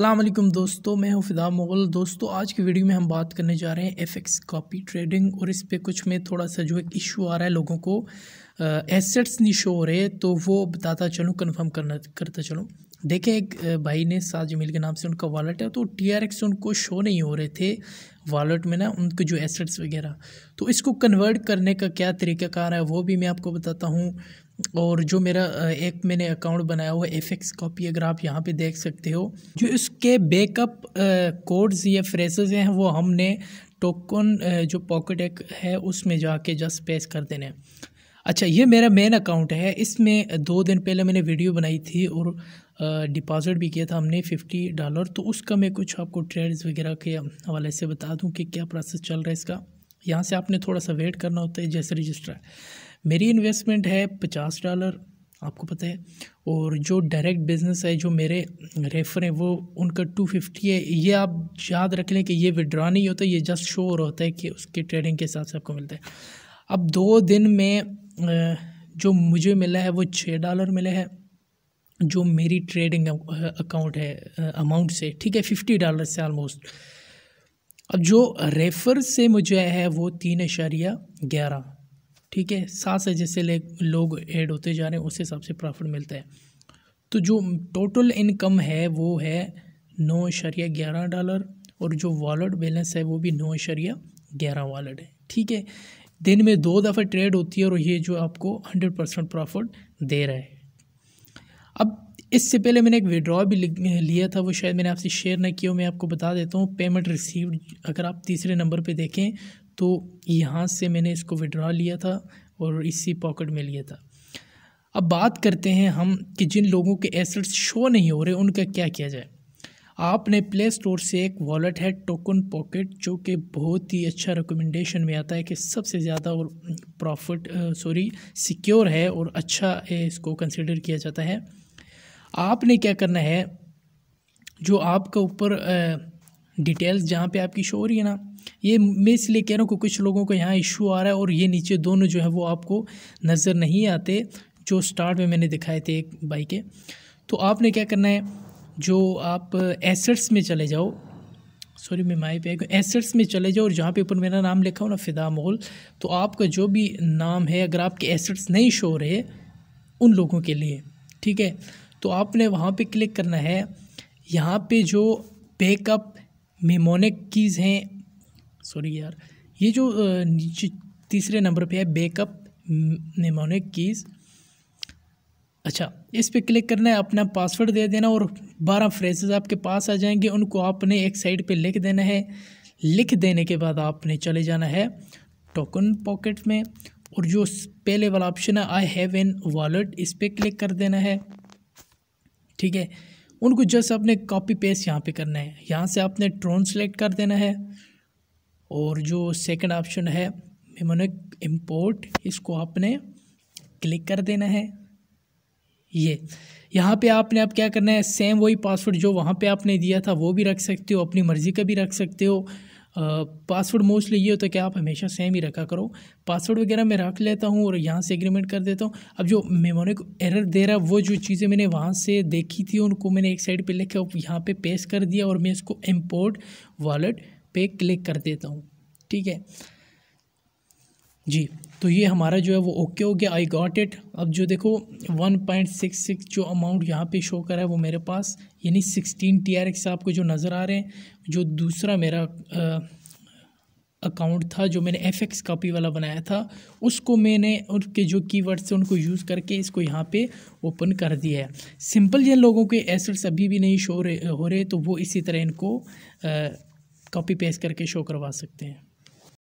अल्लाम दोस्तों मैं हूं फिदा मुग़ल दोस्तों आज की वीडियो में हम बात करने जा रहे हैं एफ एक्स कापी ट्रेडिंग और इस पर कुछ में थोड़ा सा जो एक इशू आ रहा है लोगों को एसेट्स नहीं शो हो रहे तो वो बताता चलूँ कन्फर्म करना करता चलूँ देखें एक भाई ने साज मिल के नाम से उनका वॉलेट है तो टी आर एक्स उनको शो नहीं हो रहे थे वॉलेट में ना उनके जो एसेट्स वगैरह तो इसको कन्वर्ट करने का क्या तरीकाकार है वो भी मैं आपको बताता हूँ और जो मेरा एक मैंने अकाउंट बनाया हुआ एफ एक्स कॉपी अगर आप यहाँ पे देख सकते हो जो इसके बैकअप कोड्स या फ्रेसेस हैं वो हमने टोकन जो पॉकेट एक है उसमें जाके जस्ट पेश कर देने अच्छा ये मेरा मेन अकाउंट है इसमें दो दिन पहले मैंने वीडियो बनाई थी और डिपॉज़िट भी किया था हमने फिफ्टी डॉलर तो उसका मैं कुछ आपको ट्रेड्स वगैरह के हवाले से बता दूं कि क्या प्रोसेस चल रहा है इसका यहाँ से आपने थोड़ा सा वेट करना होता है जैसे रजिस्टर मेरी इन्वेस्टमेंट है पचास डॉलर आपको पता है और जो डायरेक्ट बिजनेस है जो मेरे रेफर हैं वो उनका टू फिफ्टी है ये आप याद रख लें कि ये विड्रा नहीं होता ये जस्ट शोर होता है कि उसके ट्रेडिंग के हिसाब से आपको मिलता है अब दो दिन में जो मुझे मिला है वो छः डॉलर मिले हैं जो मेरी ट्रेडिंग अकाउंट है अमाउंट से ठीक है फिफ्टी डॉलर से आलमोस्ट अब जो रेफर से मुझे है वो तीन इशारिया ग्यारह ठीक है सात से जैसे लोग ऐड होते जा रहे हैं उस हिसाब से प्रॉफिट मिलता है तो जो टोटल इनकम है वो है नौ इशारिया ग्यारह डॉलर और जो वॉलेट बैलेंस है वो भी नौ इशारिया ग्यारह वॉलेट है ठीक है दिन में दो दफ़े ट्रेड होती है और ये जो आपको हंड्रेड परसेंट प्रॉफिट दे रहा है अब इससे पहले मैंने एक विड्रॉ भी लिया था वो शायद मैंने आपसे शेयर ना किया मैं आपको बता देता हूँ पेमेंट रिसीव्ड अगर आप तीसरे नंबर पे देखें तो यहाँ से मैंने इसको विड्रॉ लिया था और इसी पॉकेट में लिया था अब बात करते हैं हम कि जिन लोगों के एसेट्स शो नहीं हो रहे उनका क्या किया जाए आपने प्ले स्टोर से एक वॉलेट है टोकन पॉकेट जो कि बहुत ही अच्छा रिकमेंडेशन में आता है कि सबसे ज़्यादा और प्रॉफिट सॉरी सिक्योर है और अच्छा इसको कंसिडर किया जाता है आपने क्या करना है जो आपका ऊपर डिटेल्स जहाँ पे आपकी शो हो रही है ना ये मैं इसलिए कह रहा हूँ कि कुछ लोगों को यहाँ इशू आ रहा है और ये नीचे दोनों जो है वो आपको नज़र नहीं आते जो स्टार्ट में मैंने दिखाए थे एक बाइक के तो आपने क्या करना है जो आप एसेट्स में चले जाओ सॉरी मैं माई पे एसेट्स में चले जाओ और जहाँ पे ऊपर मेरा नाम लिखा हो ना फ़िदा मोल तो आपका जो भी नाम है अगर आपके एसेट्स नहीं शो रहे उन लोगों के लिए ठीक है तो आपने वहाँ पे क्लिक करना है यहाँ पे जो बैकअप मेमोनिक कीज़ हैं सॉरी यार ये जो नीचे तीसरे नंबर पे है बैकअप मेमोनिक कीज़ अच्छा इस पर क्लिक करना है अपना पासवर्ड दे देना और बारह फ्रेजेज आपके पास आ जाएंगे उनको आपने एक साइड पे लिख देना है लिख देने के बाद आपने चले जाना है टोकन पॉकेट में और जो पहले वाला ऑप्शन है आई हैव एन वॉलेट इस पर क्लिक कर देना है ठीक है उनको जस्ट आपने कॉपी पेस्ट यहाँ पे करना है यहाँ से आपने ट्रोन सेलेक्ट कर देना है और जो सेकंड ऑप्शन है मेमोनिक इंपोर्ट इसको आपने क्लिक कर देना है ये यहाँ पे आपने अब क्या करना है सेम वही पासवर्ड जो वहाँ पे आपने दिया था वो भी रख सकते हो अपनी मर्ज़ी का भी रख सकते हो पासवर्ड मोस्टली ये होता है कि आप हमेशा सेम ही रखा करो पासवर्ड वगैरह मैं रख लेता हूँ और यहाँ से एग्रीमेंट कर देता हूँ अब जो को एरर दे रहा वो जो चीज़ें मैंने वहाँ से देखी थी उनको मैंने एक साइड पर लिखा यहाँ पे पेश कर दिया और मैं इसको इम्पोर्ट वॉलेट पे क्लिक कर देता हूँ ठीक है जी तो ये हमारा जो है वो ओके हो गया आई गॉट इट अब जो देखो 1.66 जो अमाउंट यहाँ पे शो करा है वो मेरे पास यानी 16 टी आर एक्स आपको जो नज़र आ रहे हैं जो दूसरा मेरा अकाउंट था जो मैंने एफ एक्स कापी वाला बनाया था उसको मैंने उनके जो कीवर्ड्स हैं उनको यूज़ करके इसको यहाँ पे ओपन कर दिया है सिंपल जिन लोगों के एसेट्स अभी भी नहीं शो रहे हो रहे तो वो इसी तरह इनको कॉपी पेस्ट करके शो करवा सकते हैं